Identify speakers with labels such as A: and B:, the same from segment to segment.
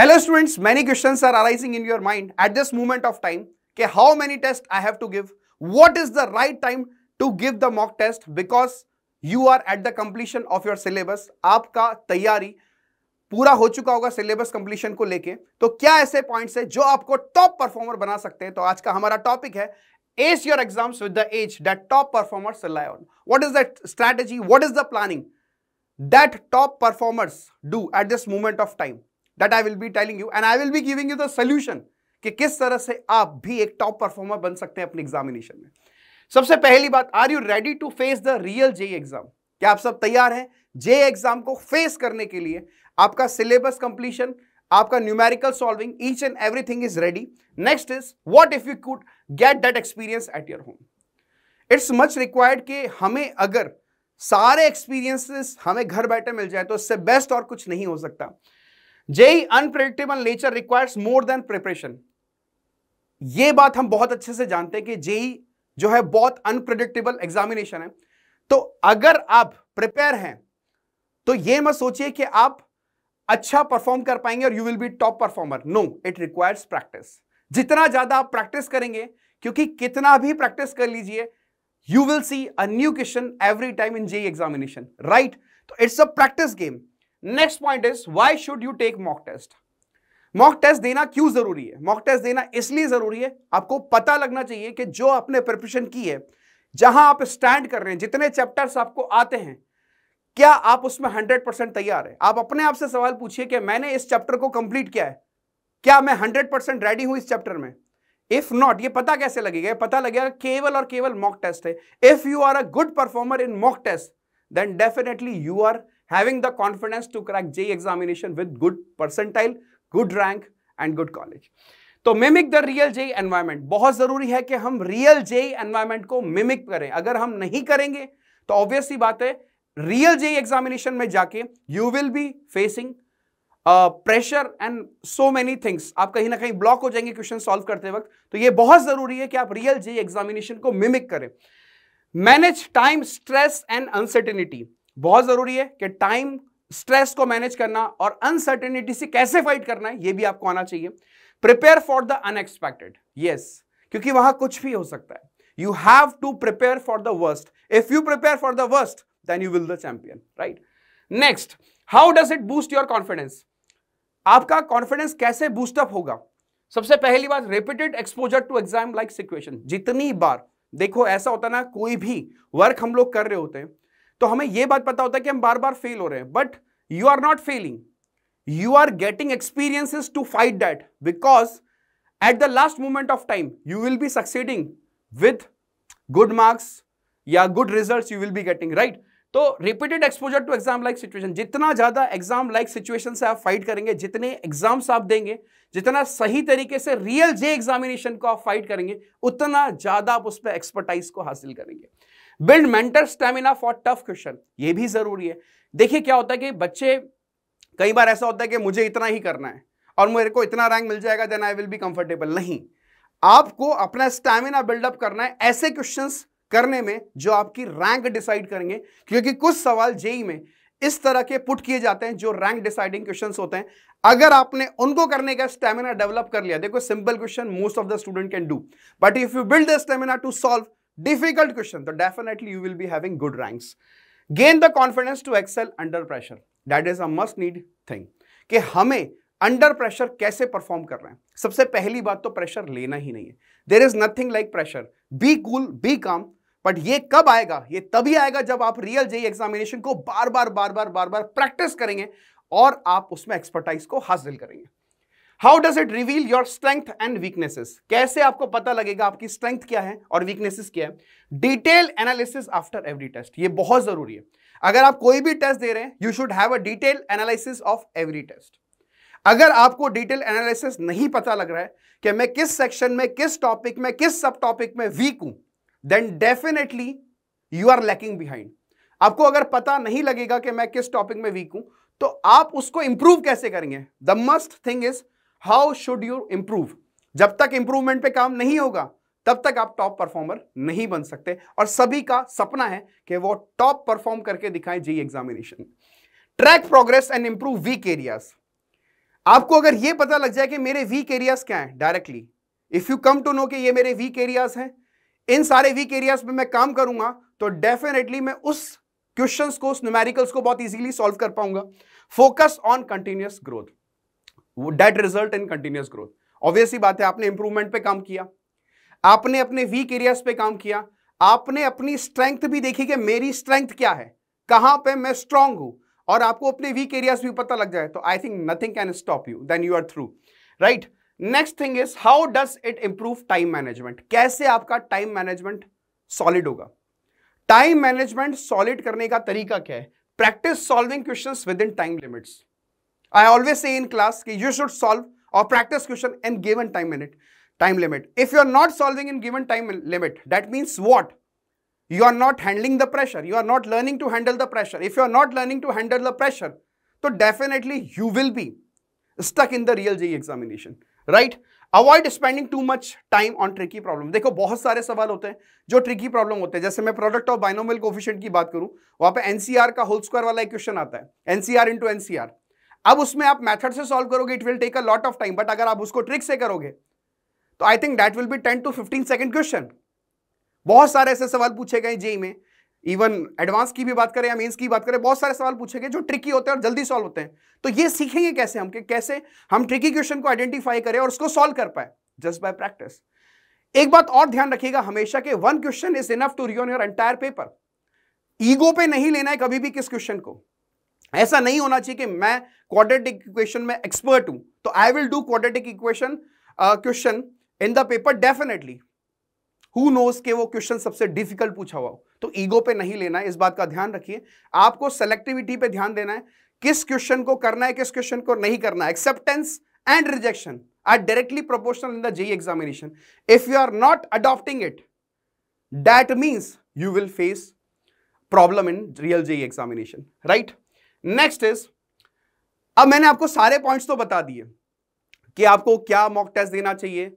A: Hello students many question are arising in your mind at this moment of time के how many test I have to give what is the right time to give the mock test because you are at the completion of your syllabus आपका तैयारी पूरा हो चुका होगा syllabus completion को लेके तो क्या ऐसे पॉइंट्स है जो आपको टॉप परफॉर्मर बना सकते हैं तो आज का हमारा टॉपिक है ace your exams with the edge that top performer सिलायन what is the strategy what is the planning that top performers do at this moment of time that I will be telling you and I will be giving you the solution कि किस तरह से आप भी एक top performer बन सकते हैं अपने एग्जामिनेशन में सबसे पहली बात are you ready to face the real J exam क्या आप सब तैयार हैं जे एग्जाम को फेस करने के लिए आपका सिलेबस कंप्लीशन आपका numerical solving each and everything is ready next is what if you could get that experience at your home it's much required कि हमें अगर सारे एक्सपीरियंसेस हमें घर बैठे मिल जाए तो इससे बेस्ट और कुछ नहीं हो सकता JEE unpredictable nature requires more than preparation ये बात हम बहुत अच्छे से जानते हैं कि जेई जो है बहुत अनप्रेडिक्टेबल एग्जामिनेशन है तो अगर आप प्रिपेयर हैं तो ये मत सोचिए कि आप अच्छा परफॉर्म कर पाएंगे और you will be top performer no it requires practice जितना ज्यादा आप प्रैक्टिस करेंगे क्योंकि कितना भी प्रैक्टिस कर लीजिए you will see a new question every time in JEE examination right तो it's a practice game next point is why should you take mock test mock test देना क्यों जरूरी है मॉक टेस्ट देना इसलिए जरूरी है आपको पता लगना चाहिए कि जो आपने प्रिपरेशन की है जहां आप स्टैंड कर रहे हैं जितने चैप्टर्स आपको आते हैं क्या आप उसमें हंड्रेड परसेंट तैयार है आप अपने आप से सवाल पूछिए कि मैंने इस चैप्टर को कंप्लीट किया है क्या मैं हंड्रेड परसेंट रेडी हूं इस चैप्टर में इफ नॉट ये पता कैसे लगेगा पता लगेगा केवल और केवल मॉक टेस्ट है if you are a good performer in mock test then definitely you are having the confidence to crack JEE examination with good percentile, good rank and good college. तो mimic the real JEE environment बहुत जरूरी है कि हम real JEE environment को mimic करें अगर हम नहीं करेंगे तो ऑब्वियसली बात है रियल जे एग्जामिनेशन में जाके you will be facing pressure and so many things आप कहीं ना कहीं ब्लॉक हो जाएंगे क्वेश्चन सॉल्व करते वक्त तो ये बहुत जरूरी है कि आप रियल जे एग्जामिनेशन को मिमिक करें manage time stress and uncertainty बहुत जरूरी है कि टाइम स्ट्रेस को मैनेज करना और अनसर्टेनिटी से कैसे फाइट करना है ये भी आपको आना चाहिए prepare for the unexpected yes क्योंकि वहां कुछ भी हो सकता है you have to prepare for the worst if you prepare for the worst then you will the champion right next how does it boost your confidence आपका confidence कैसे boost up होगा सबसे पहली बात repeated exposure to exam like situation जितनी बार देखो ऐसा होता ना कोई भी वर्क हम लोग कर रहे होते हैं तो हमें यह बात पता होता है कि हम बार बार फेल हो रहे हैं but you are not failing you are getting experiences to fight that because at the last moment of time you will be succeeding with good marks या good result you will be getting right तो repeated exposure to exam like situation जितना ज्यादा exam like situation से आप fight करेंगे जितने exams आप देंगे जितना सही तरीके से रियल जे एग्जामिनेशन को आप फाइट करेंगे उतना ज्यादा आप उस पर एक्सपर्टाइज को हासिल करेंगे build mental stamina for tough question ये भी जरूरी है देखिए क्या होता है कि बच्चे कई बार ऐसा होता है कि मुझे इतना ही करना है और मेरे को इतना रैंक मिल जाएगा then I will be comfortable नहीं आपको अपना स्टेमिना बिल्डअप करना है ऐसे क्वेश्चन करने में जो आपकी रैंक डिसाइड करेंगे क्योंकि कुछ सवाल जेई में इस तरह के पुट किए जाते हैं जो रैंक डिसाइडिंग क्वेश्चंस होते हैं अगर आपने उनको करने का स्टेमिना डेवलप कर लिया देखो simple question most of the student can do but if you build the stamina to solve difficult question तो definitely you will be having good ranks gain the confidence to excel under pressure that is a must need thing कि हमें under pressure कैसे perform कर रहे हैं सबसे पहली बात तो प्रेशर लेना ही नहीं है there is nothing like pressure be cool be calm but ये कब आएगा ये तभी आएगा जब आप रियल जेई एग्जामिनेशन को बार बार बार बार बार बार प्रैक्टिस करेंगे और आप उसमें एक्सपर्टाइज को हासिल करेंगे how does it reveal your strength and weaknesses कैसे आपको पता लगेगा आपकी स्ट्रेंथ क्या है और वीकनेसेस क्या है detail analysis after every test ये बहुत जरूरी है अगर आप कोई भी टेस्ट दे रहे हैं you should have a detail analysis of every test अगर आपको डिटेल एनालिसिस नहीं पता लग रहा है कि मैं किस सेक्शन में किस टॉपिक में किस सब टॉपिक में वीक हूं then definitely you are lacking behind आपको अगर पता नहीं लगेगा कि मैं किस टॉपिक में वीक हूं तो आप उसको इंप्रूव कैसे करेंगे the must thing is how should you improve जब तक इंप्रूवमेंट पे काम नहीं होगा तब तक आप टॉप परफॉर्मर नहीं बन सकते और सभी का सपना है कि वो टॉप परफॉर्म करके दिखाएं JEE examination track progress and improve weak areas आपको अगर ये पता लग जाए कि मेरे वीक एरियाज क्या हैं directly if you come to know कि ये मेरे वीक एरियाज हैं इन सारे वीक एरियाज पे मैं काम करूंगा तो डेफिनेटली मैं उस क्वेश्चंस को उस न्यूमेरिकल्स को बहुत इजीली सॉल्व कर पाऊंगा focus on continuous growth that result in continuous growth obviously बात है आपने इंप्रूवमेंट पे काम किया आपने अपने वीक एरियाज पे काम किया आपने अपनी स्ट्रेंथ भी देखी कि मेरी स्ट्रेंथ क्या है कहां पे मैं स्ट्रांग हूं और आपको अपने वीक एरियाज भी पता लग जाए तो I think nothing can stop you then you are through right next thing is how does it improve time management कैसे आपका टाइम मैनेजमेंट सॉलिड होगा टाइम मैनेजमेंट सॉलिड करने का तरीका क्या है practice solving question within time limits I always say in class, you should solve or practice question in given time limit. Time limit. If you are not solving in given time limit, that means what? You are not handling the pressure. You are not learning to handle the pressure. If you are not learning to handle the pressure, so definitely you will be stuck in the real JE examination, right? Avoid spending too much time on tricky problem देखो बहुत सारे सवाल होते हैं जो tricky problem होते हैं जैसे मैं प्रोडक्ट ऑफ बाइनोमल कोफिशियंट की बात करूं वहां पे एनसीआर का होल स्क्वायर वाला एक क्वेश्चन आता है एनसीआर इंटू एनसीआर अब उसमें आप मैथड से सॉल्व करोगे it will take a lot of time but अगर आप उसको ट्रिक से करोगे तो I think that will be ten to fifteen second question बहुत सारे ऐसे सवाल पूछे गए जेई में इवन एडवांस की भी बात करें या मेंस की बात करें बहुत सारे सवाल पूछे गए जो ट्रिकी होते हैं और जल्दी सॉल्व होते हैं तो ये सीखेंगे कैसे हम कि कैसे हम ट्रिकी क्वेश्चन को आइडेंटिफाई करें और उसको सॉल्व कर पाए जस्ट बाय प्रैक्टिस एक बात और ध्यान रखिएगा हमेशा के one question is enough to ruin your entire paper ego पे नहीं लेना है कभी भी किस क्वेश्चन को ऐसा नहीं होना चाहिए कि मैं क्वाड्रेटिक इक्वेशन में एक्सपर्ट हूं तो I will do quadratic equation question in the paper definitely who knows के वो क्वेश्चन सबसे डिफिकल्ट पूछा हुआ हो तो ईगो पे नहीं लेना है इस बात का ध्यान रखिए आपको सेलेक्टिविटी पे ध्यान देना है किस क्वेश्चन को करना है किस क्वेश्चन को नहीं करना है acceptance and rejection are directly proportional in the JEE examination if you are not adopting it that means you will face problem in real JEE examination right next is अब मैंने आपको सारे पॉइंट्स तो बता दिए कि आपको क्या मॉक टेस्ट देना चाहिए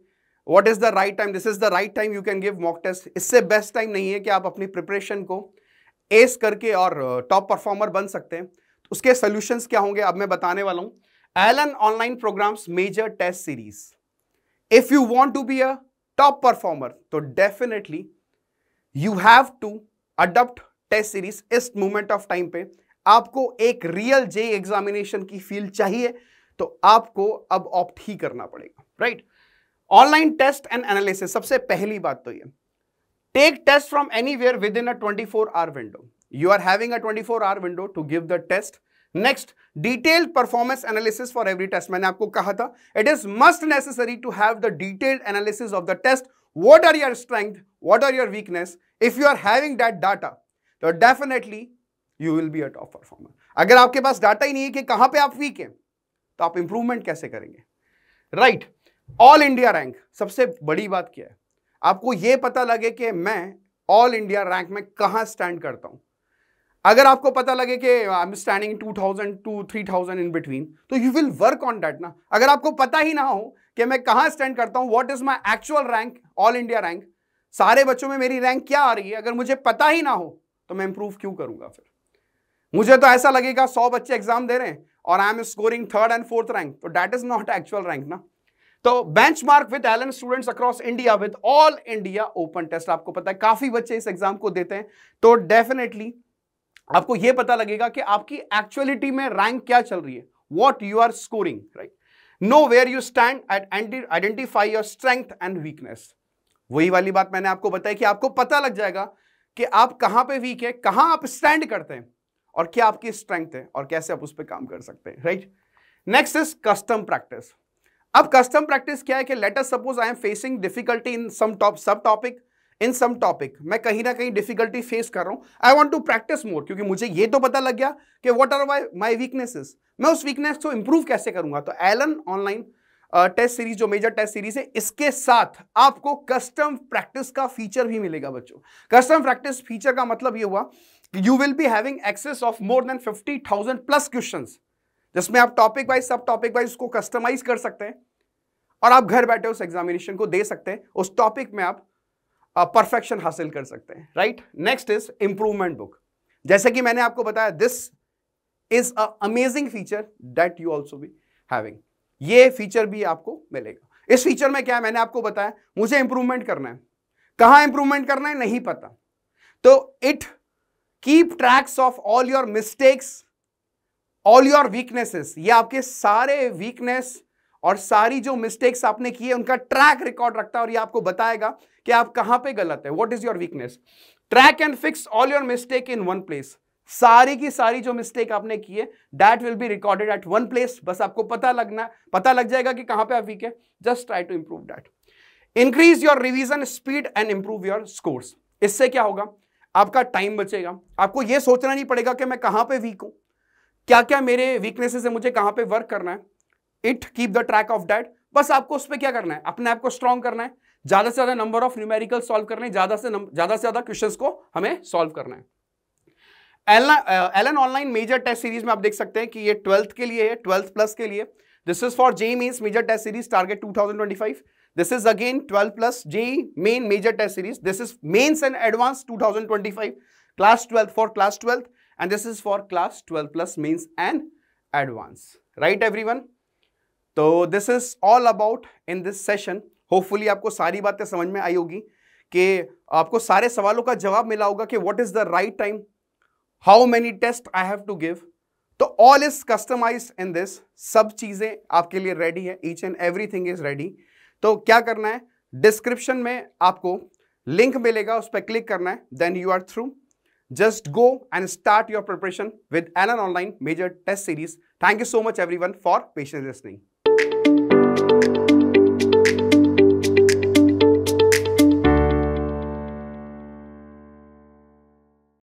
A: what is the right time this is the right time you can give mock test इससे बेस्ट टाइम नहीं है कि आप अपनी प्रिपरेशन को एस करके और टॉप uh, परफॉर्मर बन सकते हैं तो उसके सोल्यूशन क्या होंगे अब मैं बताने वाला हूं Allen online programs major test series if you want to be a top performer तो definitely you have to adapt test series इस मोमेंट ऑफ टाइम पे आपको एक रियल जे एग्जामिनेशन की फील्ड चाहिए तो आपको अब ऑप्ट ही करना पड़ेगा right online test and analysis सबसे पहली बात तो ये take test from where within a twenty four hour window you are having a twenty four hour window to give the test next detailed performance analysis for every test मैंने आपको कहा था it is must necessary to have the detailed analysis of the test what are your strength what are your weakness if you are having that data तो definitely you will be a top performer अगर आपके पास data ही नहीं है कि कहां पे आप week हैं तो आप इंप्रूवमेंट कैसे करेंगे राइट ऑल इंडिया रैंक सबसे बड़ी बात क्या है आपको यह पता लगे कि मैं ऑल इंडिया रैंक में कहां स्टैंड करता हूं अगर आपको पता लगे कि I am standing two thousand to three thousand in between तो you will work on that ना अगर आपको पता ही ना हो कि मैं कहां स्टैंड करता हूं what is my actual rank all India rank सारे बच्चों में मेरी रैंक क्या आ रही है अगर मुझे पता ही ना हो तो मैं इंप्रूव क्यों करूंगा फिर मुझे तो ऐसा लगेगा सौ बच्चे एग्जाम दे रहे हैं और I am scoring third and fourth rank तो that is not actual rank ना तो benchmark with Allen students across India with all India open test आपको पता है काफी बच्चे इस एग्जाम को देते हैं तो डेफिनेटली आपको यह पता लगेगा कि आपकी एक्चुअलिटी में रैंक क्या चल रही है what you are scoring right know where you stand and identify your strength and weakness वही वाली बात मैंने आपको बताई कि आपको पता लग जाएगा कि आप कहां पे वीक है कहां आप स्टैंड करते हैं और क्या आपकी स्ट्रेंथ है और कैसे आप उस पर काम कर सकते हैं right next is custom practice अब कस्टम प्रैक्टिस क्या है कि let us suppose I am facing difficulty in some top sub topic in some topic मैं कहीं ना कहीं डिफिकल्टी फेस कर रहा हूं I want to practice more क्योंकि मुझे ये तो पता लग गया कि what are my my weaknesses मैं उस वीकनेस को इंप्रूव कैसे करूंगा तो एलन ऑनलाइन टेस्ट सीरीज जो मेजर टेस्ट सीरीज है इसके साथ आपको कस्टम प्रैक्टिस का फीचर भी मिलेगा बच्चों कस्टम प्रैक्टिस फीचर का मतलब ये हुआ you will be having access of more than fifty thousand plus question जिसमें आप topic wise sub topic wise उसको कस्टमाइज कर सकते हैं और आप घर बैठे उस एग्जामिनेशन को दे सकते हैं उस टॉपिक में आप परफेक्शन हासिल कर सकते हैं right next is improvement book जैसे कि मैंने आपको बताया this is a amazing feature that you also be having ये फीचर भी आपको मिलेगा इस फीचर में क्या है मैंने आपको बताया मुझे इंप्रूवमेंट करना है कहां इंप्रूवमेंट करना है नहीं पता तो it keep tracks of all your mistakes all your weaknesses ये आपके सारे वीकनेस और सारी जो मिस्टेक्स आपने किए उनका ट्रैक रिकॉर्ड रखता है और ये आपको बताएगा कि आप कहां पे गलत है what is your weakness track and fix all your mistake in one place सारी की सारी जो मिस्टेक आपने की है that will be recorded at one place बस आपको पता लगना पता लग जाएगा कि कहां पे आप वीक है just try to improve that increase your revision speed and improve your scores इससे क्या होगा आपका टाइम बचेगा आपको यह सोचना नहीं पड़ेगा कि मैं कहां पे वीक हूं क्या क्या मेरे वीकनेसेस है मुझे कहां पे वर्क करना है it keep the track of that बस आपको उस पर क्या करना है अपने आप को स्ट्रॉन्ग करना है ज्यादा से ज्यादा नंबर ऑफ न्यूमेरिकल सॉल्व करने ज्यादा से ज्यादा से ज्यादा क्वेश्चन को हमें सॉल्व करना है Allen online major test series में आप देख सकते हैं कि ये ट्वेल्थ के लिए है ट्वेल्थ प्लस के लिए this is for JEE means major test series target 2025 This is again 12 plus JE main major test series. This is mains and advanced 2025 class 12 for class 12 and this is for class 12 plus mains and advanced. Right everyone? तो this is all about in this session hopefully आपको सारी बातें समझ में आई होगी कि आपको सारे सवालों का जवाब मिला होगा कि what is the right time how many test I have to give तो all is customise in this सब चीज़ें आपके लिए रेडी है each and everything is ready तो क्या करना है डिस्क्रिप्शन में आपको लिंक मिलेगा उस पर क्लिक करना है then you are through just go and start your preparation with an an online major test series thank you so much one for patience listening